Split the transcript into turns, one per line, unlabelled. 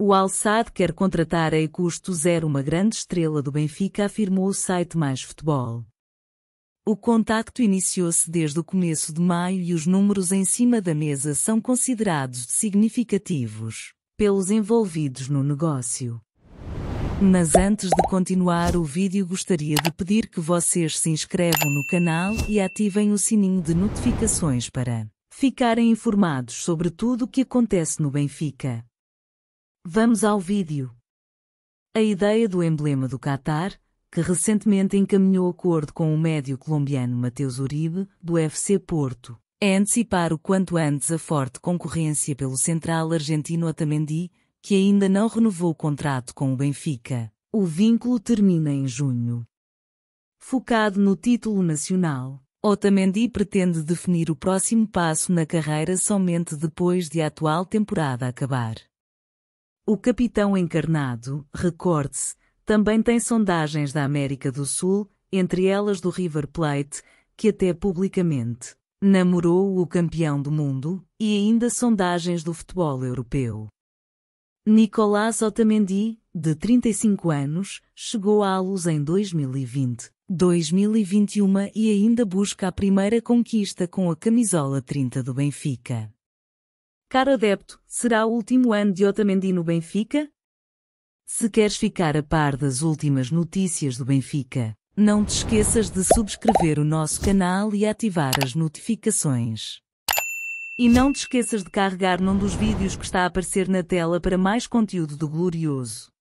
O Al-Sadd quer contratar a custo zero uma grande estrela do Benfica, afirmou o site Mais Futebol. O contacto iniciou-se desde o começo de maio e os números em cima da mesa são considerados significativos pelos envolvidos no negócio. Mas antes de continuar o vídeo gostaria de pedir que vocês se inscrevam no canal e ativem o sininho de notificações para ficarem informados sobre tudo o que acontece no Benfica. Vamos ao vídeo. A ideia do emblema do Qatar, que recentemente encaminhou acordo com o médio colombiano Mateus Uribe, do FC Porto, é antecipar o quanto antes a forte concorrência pelo central argentino Otamendi, que ainda não renovou o contrato com o Benfica. O vínculo termina em junho. Focado no título nacional, Otamendi pretende definir o próximo passo na carreira somente depois de a atual temporada acabar. O Capitão Encarnado, recorde-se, também tem sondagens da América do Sul, entre elas do River Plate, que até publicamente namorou o campeão do mundo, e ainda sondagens do futebol europeu. Nicolás Otamendi, de 35 anos, chegou à luz em 2020, 2021 e ainda busca a primeira conquista com a camisola 30 do Benfica. Caro adepto, será o último ano de Otamendi no Benfica? Se queres ficar a par das últimas notícias do Benfica, não te esqueças de subscrever o nosso canal e ativar as notificações. E não te esqueças de carregar num dos vídeos que está a aparecer na tela para mais conteúdo do Glorioso.